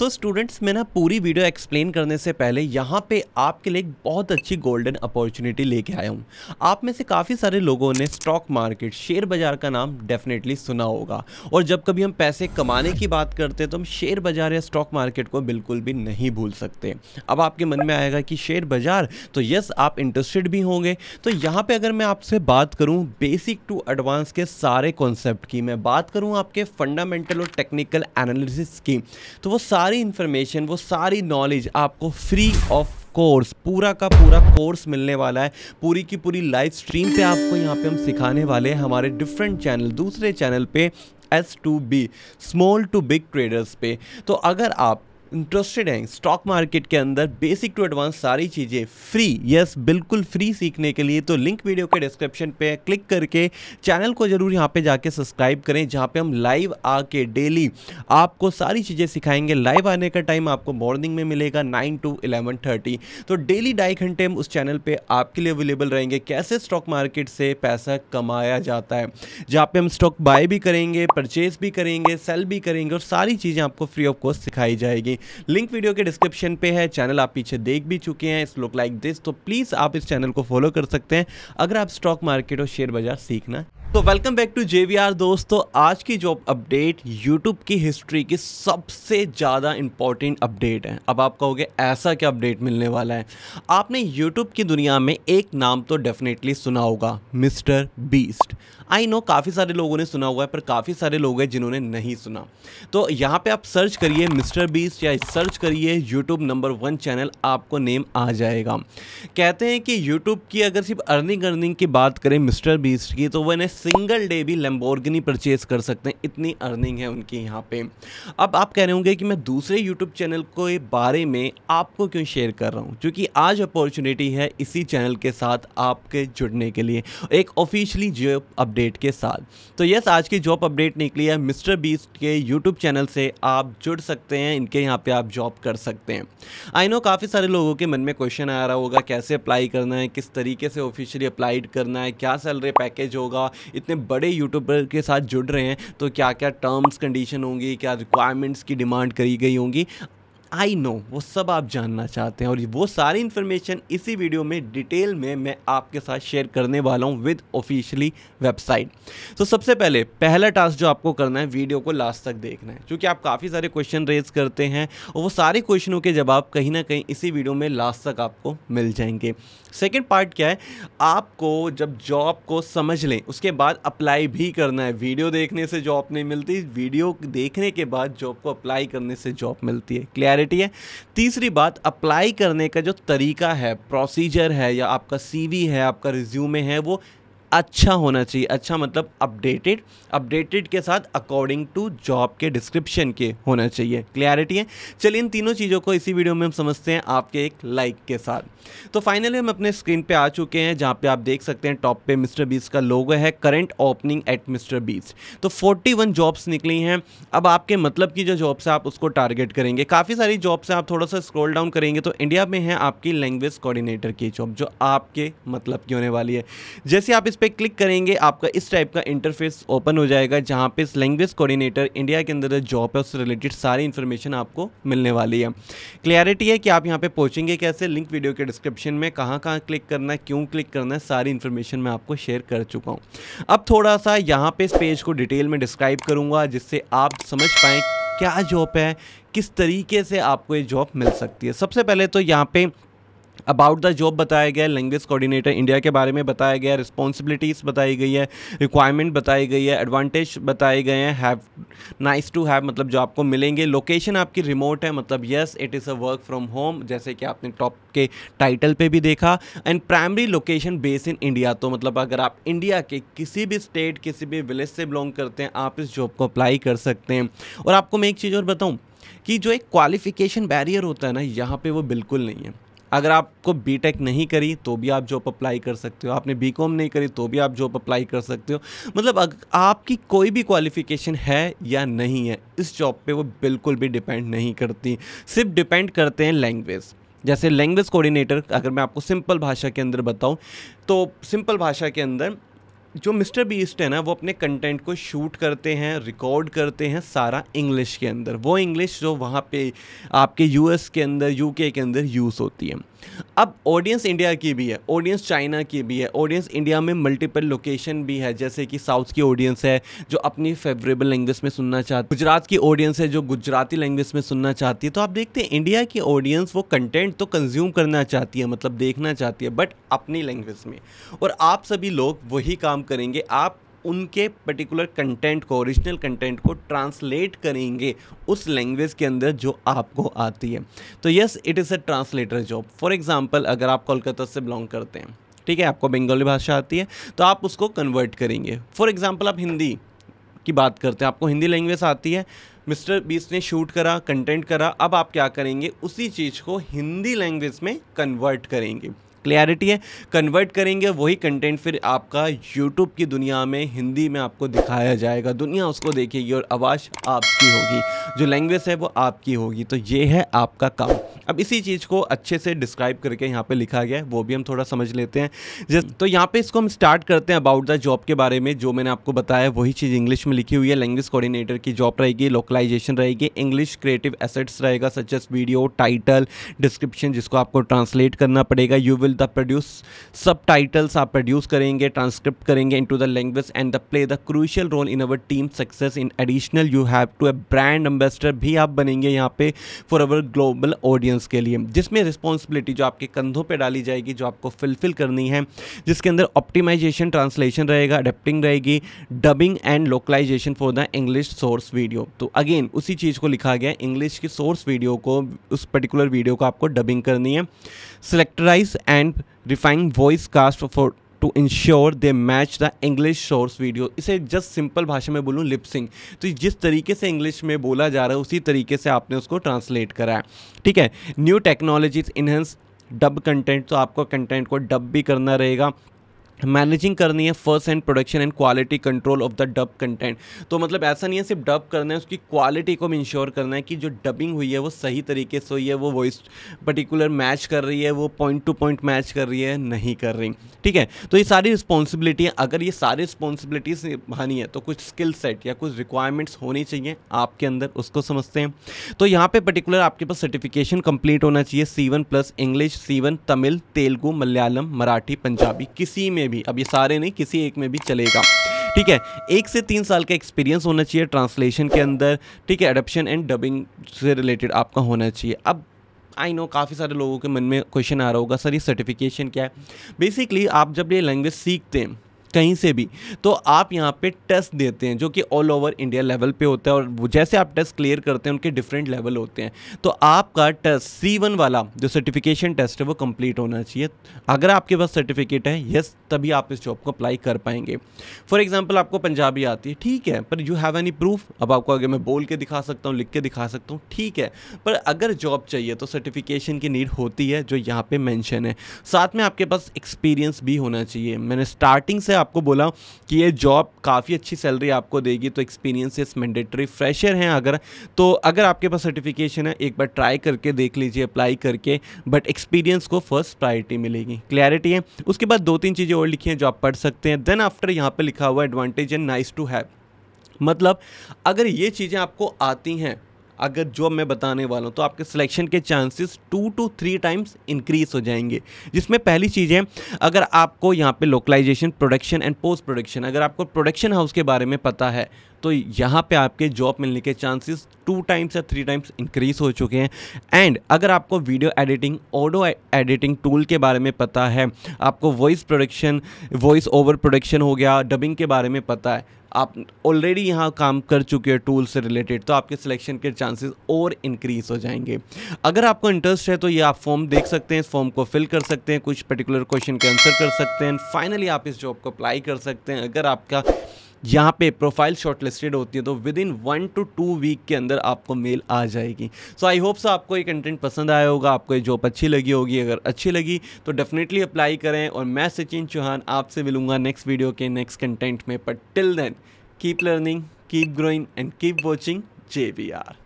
so students मैं ना पूरी वीडियो एक्सप्लेन करने से पहले यहाँ पे आपके लिए एक बहुत अच्छी गोल्डन अपॉर्चुनिटी लेके आया हूँ आप में से काफ़ी सारे लोगों ने स्टॉक मार्केट शेयर बाज़ार का नाम डेफिनेटली सुना होगा और जब कभी हम पैसे कमाने की बात करते हैं तो हम शेयर बाज़ार या स्टॉक मार्केट को बिल्कुल भी नहीं भूल सकते अब आपके मन में आएगा कि शेयर बाज़ार तो यस आप इंटरेस्टेड भी होंगे तो यहाँ पर अगर मैं आपसे बात करूँ बेसिक टू एडवांस के सारे कॉन्सेप्ट की मैं बात करूँ आपके फंडामेंटल और टेक्निकल एनालिसिस की तो वो सारी इन्फॉर्मेशन वो सारी नॉलेज आपको फ्री ऑफ कोर्स पूरा का पूरा कोर्स मिलने वाला है पूरी की पूरी लाइव स्ट्रीम पे आपको यहाँ पे हम सिखाने वाले हैं हमारे डिफरेंट चैनल दूसरे चैनल पे S to B small to big traders पे तो अगर आप इंटरेस्टेड हैं स्टॉक मार्केट के अंदर बेसिक टू एडवांस सारी चीज़ें फ्री यस बिल्कुल फ्री सीखने के लिए तो लिंक वीडियो के डिस्क्रिप्शन पे क्लिक करके चैनल को ज़रूर यहाँ पे जाके सब्सक्राइब करें जहाँ पे हम लाइव आके डेली आपको सारी चीज़ें सिखाएंगे लाइव आने का टाइम आपको मॉर्निंग में मिलेगा नाइन टू इलेवन थर्टी तो डेली ढाई घंटे हम उस चैनल पर आपके लिए अवेलेबल रहेंगे कैसे स्टॉक मार्केट से पैसा कमाया जाता है जहाँ पर हम स्टॉक बाय भी करेंगे परचेज भी करेंगे सेल भी करेंगे और सारी चीज़ें आपको फ्री ऑफ कॉस्ट सिखाई जाएगी कंपनी लिंक वीडियो के डिस्क्रिप्शन पे है चैनल आप पीछे देख भी चुके हैं इस लुक लाइक दिस तो प्लीज़ आप इस चैनल को फॉलो कर सकते हैं अगर आप स्टॉक मार्केट और शेयर बाजार सीखना तो वेलकम बैक टू जे दोस्तों आज की जो अपडेट यूट्यूब की हिस्ट्री की सबसे ज़्यादा इंपॉर्टेंट अपडेट है अब आप कहोगे ऐसा क्या अपडेट मिलने वाला है आपने यूट्यूब की दुनिया में एक नाम तो डेफिनेटली सुना होगा मिस्टर बीस्ट आई नो काफ़ी सारे लोगों ने सुना हुआ है पर काफ़ी सारे लोग हैं जिन्होंने नहीं सुना तो यहाँ पे आप सर्च करिए मिस्टर बीस या सर्च करिए यूट्यूब नंबर वन चैनल आपको नेम आ जाएगा कहते हैं कि यूट्यूब की अगर सिर्फ अर्निंग अर्निंग की बात करें मिस्टर बीस की तो वह सिंगल डे भी लेम्बोर्गनी परचेज कर सकते हैं इतनी अर्निंग है उनकी यहाँ पर अब आप कह रहे होंगे कि मैं दूसरे यूट्यूब चैनल के बारे में आपको क्यों शेयर कर रहा हूँ क्योंकि आज अपॉर्चुनिटी है इसी चैनल के साथ आपके जुड़ने के लिए एक ऑफिशियली जो अब अपडेट के साथ तो यस आज की जॉब अपडेट निकली है मिस्टर बीस्ट के यूट्यूब चैनल से आप जुड़ सकते हैं इनके यहाँ पे आप जॉब कर सकते हैं आई नो काफ़ी सारे लोगों के मन में क्वेश्चन आ रहा होगा कैसे अप्लाई करना है किस तरीके से ऑफिशियली अप्लाइड करना है क्या सैलरी पैकेज होगा इतने बड़े यूट्यूबर के साथ जुड़ रहे हैं तो क्या क्या टर्म्स कंडीशन होंगी क्या रिक्वायरमेंट्स की डिमांड करी गई होंगी आई नो वो सब आप जानना चाहते हैं और वो सारी इन्फॉर्मेशन इसी वीडियो में डिटेल में मैं आपके साथ शेयर करने वाला हूँ विद ऑफिशियली वेबसाइट तो सबसे पहले पहला टास्क जो आपको करना है वीडियो को लास्ट तक देखना है क्योंकि आप काफ़ी सारे क्वेश्चन रेज करते हैं और वो सारे क्वेश्चनों के जवाब कहीं ना कहीं इसी वीडियो में लास्ट तक आपको मिल जाएंगे सेकेंड पार्ट क्या है आपको जब जॉब को समझ लें उसके बाद अप्लाई भी करना है वीडियो देखने से जॉब नहीं मिलती वीडियो देखने के बाद जॉब को अप्लाई करने से जॉब मिलती है क्लियर क्लैरिटी है तीसरी बात अप्लाई करने का जो तरीका है प्रोसीजर है या आपका सीवी है आपका रिज्यूमे है वो अच्छा होना चाहिए अच्छा मतलब अपडेटेड अपडेटेड के साथ अकॉर्डिंग टू जॉब के डिस्क्रिप्शन के होना चाहिए क्लियरिटी है चलिए इन तीनों चीज़ों को इसी वीडियो में हम समझते हैं आपके एक लाइक के साथ तो फाइनली हम अपने स्क्रीन पे आ चुके हैं जहाँ पे आप देख सकते हैं टॉप पे मिस्टर बीस का लोगो है करंट ओपनिंग एट मिस्टर बीस तो फोर्टी जॉब्स निकली हैं अब आपके मतलब की जो जॉब्स हैं आप उसको टारगेट करेंगे काफ़ी सारी जॉब्स हैं आप थोड़ा सा स्क्रोल डाउन करेंगे तो इंडिया में है आपकी लैंग्वेज कोऑर्डिनेटर की जॉब जो आपके मतलब की होने वाली है जैसे आप इस पे क्लिक करेंगे आपका इस टाइप का इंटरफेस ओपन हो जाएगा जहाँ पे लैंग्वेज कोऑर्डिनेटर इंडिया के अंदर जॉब है उससे रिलेटेड सारी इन्फॉर्मेशन आपको मिलने वाली है क्लियरिटी है कि आप यहाँ पे पहुँचेंगे कैसे लिंक वीडियो के डिस्क्रिप्शन में कहाँ कहाँ क्लिक करना है क्यों क्लिक करना है सारी इन्फॉर्मेशन मैं आपको शेयर कर चुका हूँ अब थोड़ा सा यहाँ पे इस पेज को डिटेल में डिस्क्राइब करूँगा जिससे आप समझ पाएँ क्या जॉब है किस तरीके से आपको ये जॉब मिल सकती है सबसे पहले तो यहाँ पे अबाउट द जॉब बताया गया है लैंग्वेज कोऑर्डिनेटर इंडिया के बारे में बताया गया रिस्पॉन्सिबिलिटीज़ बताई गई है रिक्वायरमेंट बताई गई है एडवांटेज बताए गए हैं हैव नाइस टू हैव मतलब जो आपको मिलेंगे लोकेशन आपकी रिमोट है मतलब yes it is a work from home जैसे कि आपने टॉप के टाइटल पे भी देखा and primary location base in India तो मतलब अगर आप इंडिया के किसी भी स्टेट किसी भी विलेज से बिलोंग करते हैं आप इस जॉब को अप्लाई कर सकते हैं और आपको मैं एक चीज़ और बताऊँ कि जो एक क्वालिफिकेशन बैरियर होता है ना यहाँ पे वो बिल्कुल नहीं है अगर आपको बी नहीं करी तो भी आप जॉब अप्लाई कर सकते हो आपने बी नहीं करी तो भी आप जॉब अप्लाई कर सकते हो मतलब आपकी कोई भी क्वालिफ़िकेशन है या नहीं है इस जॉब पे वो बिल्कुल भी डिपेंड नहीं करती सिर्फ डिपेंड करते हैं लैंग्वेज जैसे लैंग्वेज कोऑर्डिनेटर अगर मैं आपको सिंपल भाषा के अंदर बताऊं तो सिंपल भाषा के अंदर जो मिस्टर बीस्ट है ना वो अपने कंटेंट को शूट करते हैं रिकॉर्ड करते हैं सारा इंग्लिश के अंदर वो इंग्लिश जो वहाँ पे आपके यूएस के अंदर यूके के अंदर यूज़ होती है अब ऑडियंस इंडिया की भी है ऑडियंस चाइना की भी है ऑडियंस इंडिया में मल्टीपल लोकेशन भी है जैसे कि साउथ की ऑडियंस है जो अपनी फेवरेबल लैंग्वेज में सुनना चाहती गुजरात की ऑडियंस है जो गुजराती लैंग्वेज में सुनना चाहती है तो आप देखते हैं इंडिया की ऑडियंस वो कंटेंट तो कंज्यूम करना चाहती है मतलब देखना चाहती है बट अपनी लैंग्वेज में और आप सभी लोग वही काम करेंगे आप उनके पर्टिकुलर कंटेंट को ओरिजिनल कंटेंट को ट्रांसलेट करेंगे उस लैंग्वेज के अंदर जो आपको आती है तो yes it is a translator job for example अगर आप कोलकाता से बिलोंग करते हैं ठीक है आपको बंगाली भाषा आती है तो आप उसको कन्वर्ट करेंगे फॉर एग्ज़ाम्पल आप हिंदी की बात करते हैं आपको हिंदी लैंग्वेज आती है मिस्टर बीस ने शूट करा कंटेंट करा अब आप क्या करेंगे उसी चीज़ को हिंदी लैंग्वेज में कन्वर्ट करेंगे क्लैरिटी है कन्वर्ट करेंगे वही कंटेंट फिर आपका यूट्यूब की दुनिया में हिंदी में आपको दिखाया जाएगा दुनिया उसको देखेगी और आवाज़ आपकी होगी जो लैंग्वेज है वो आपकी होगी तो ये है आपका काम अब इसी चीज़ को अच्छे से डिस्क्राइब करके यहाँ पे लिखा गया है वो भी हम थोड़ा समझ लेते हैं जैसे तो यहाँ पे इसको हम स्टार्ट करते हैं अबाउट द जॉब के बारे में जो मैंने आपको बताया वही चीज़ इंग्लिश में लिखी हुई है लैंग्वेज कोऑर्डिनेटर की जॉब रहेगी लोकलाइजेशन रहेगी इंग्लिश क्रिएटिव एसेट्स रहेगा such as video title description जिसको आपको ट्रांसलेट करना पड़ेगा you will the produce subtitles आप प्रोड्यूस करेंगे ट्रांसक्रिप्ट करेंगे into the language and the play the crucial role in our team success in additional you have to a brand ambassador भी आप बनेंगे यहाँ पे for our global audience audience के लिए जिसमें रिस्पॉन्सिबिलिटी जो आपके कंधों पर डाली जाएगी जो आपको फिलफिल करनी है जिसके अंदर ऑप्टिमाइजेशन ट्रांसलेशन रहेगा अडेप्टिंग रहेगी dubbing and localisation for the English source video तो अगेन उसी चीज़ को लिखा गया इंग्लिश की सोर्स वीडियो को उस पर्टिकुलर वीडियो को आपको डबिंग करनी है सेलेक्टराइज and refine voice cast for to ensure they match the English source video इसे जस्ट सिंपल भाषा में बोलूँ लिपसिंग तो जिस तरीके से इंग्लिश में बोला जा रहा है उसी तरीके से आपने उसको ट्रांसलेट करा है ठीक है new technologies enhance dub content तो आपको कंटेंट को डब भी करना रहेगा मैनेजिंग करनी है first and production and quality control of the dub content तो मतलब ऐसा नहीं है सिर्फ डब करना है उसकी क्वालिटी को भी इंश्योर करना है कि जो डबिंग हुई है वो सही तरीके से हुई है वो वॉइस पर्टिकुलर मैच कर रही है वो पॉइंट टू पॉइंट मैच कर रही है नहीं कर रही ठीक है तो ये सारी रिस्पॉन्सिबिलिटी है अगर ये सारी रिस्पॉन्सिबिलिटीज निभानी है तो कुछ स्किल सेट या कुछ रिक्वायरमेंट्स होनी चाहिए आपके अंदर उसको समझते हैं तो यहाँ पर पर्टिकुलर आपके पास सर्टिफिकेशन कंप्लीट होना चाहिए C plus English C Tamil Telugu Malayalam Marathi Punjabi किसी में में भी अब ये सारे नहीं किसी एक में भी चलेगा ठीक है एक से तीन साल का एक्सपीरियंस होना चाहिए ट्रांसलेशन के अंदर ठीक है एडप्शन एंड डबिंग से रिलेटेड आपका होना चाहिए अब आई नो काफ़ी सारे लोगों के मन में क्वेश्चन आ रहा होगा सर ये सर्टिफिकेशन क्या है बेसिकली आप जब ये लैंग्वेज सीखते हैं कहीं से भी तो आप यहाँ पे टेस्ट देते हैं जो कि ऑल ओवर इंडिया लेवल पे होता है और जैसे आप टेस्ट क्लियर करते हैं उनके डिफरेंट लेवल होते हैं तो आपका टेस्ट सी वन वाला जो सर्टिफिकेशन टेस्ट है वो कंप्लीट होना चाहिए अगर आपके पास सर्टिफिकेट है येस तभी आप इस जॉब को अप्लाई कर पाएंगे फॉर एग्जाम्पल आपको पंजाबी आती है ठीक है पर यू हैव एनी प्रूफ अब आपको आगे मैं बोल के दिखा सकता हूँ लिख के दिखा सकता हूँ ठीक है पर अगर जॉब चाहिए तो सर्टिफिकेशन की नीड होती है जो यहाँ पे मैंशन है साथ में आपके पास एक्सपीरियंस भी होना चाहिए मैंने स्टार्टिंग से आपको बोला कि ये जॉब काफ़ी अच्छी सैलरी आपको देगी तो एक्सपीरियंस मैंडेटरी फ्रेशर हैं अगर तो अगर आपके पास सर्टिफिकेशन है एक बार ट्राई करके देख लीजिए अप्लाई करके बट एक्सपीरियंस को फर्स्ट प्रायोरिटी मिलेगी क्लैरिटी है उसके बाद दो तीन चीज़ें और लिखी हैं जो आप पढ़ सकते हैं देन आफ्टर यहाँ पर लिखा हुआ advantage and nice to have मतलब अगर ये चीज़ें आपको आती हैं अगर जो मैं बताने वाला हूँ तो आपके सिलेक्शन के chances two to three times increase हो जाएंगे जिसमें पहली चीज़ है अगर आपको यहाँ पे localisation production and post production अगर आपको प्रोडक्शन हाउस के बारे में पता है तो यहाँ पे आपके जॉब मिलने के चांसेस टू टाइम्स या थ्री टाइम्स इंक्रीज हो चुके हैं एंड अगर आपको video editing audio editing tool के बारे में पता है आपको voice production voice over production हो गया डबिंग के बारे में पता है आप ऑलरेडी यहाँ काम कर चुके हैं टूल से रिलेटेड तो आपके सिलेक्शन के चांसेस और इंक्रीज हो जाएंगे अगर आपको इंटरेस्ट है तो ये आप फॉर्म देख सकते हैं इस फॉर्म को फिल कर सकते हैं कुछ पर्टिकुलर क्वेश्चन के आंसर कर सकते हैं फाइनली आप इस जॉब को अप्लाई कर सकते हैं अगर आपका यहाँ पे प्रोफाइल शॉर्टलिस्टेड होती है तो within one two two week के अंदर आपको मेल आ जाएगी सो आई होप सो आपको ये कंटेंट पसंद आया होगा आपको ये जॉब अच्छी लगी होगी अगर अच्छी लगी तो डेफिनेटली अप्लाई करें और मैं सचिन चौहान आपसे मिलूंगा नेक्स्ट वीडियो के नेक्स्ट कंटेंट में but till then keep learning keep growing and keep watching J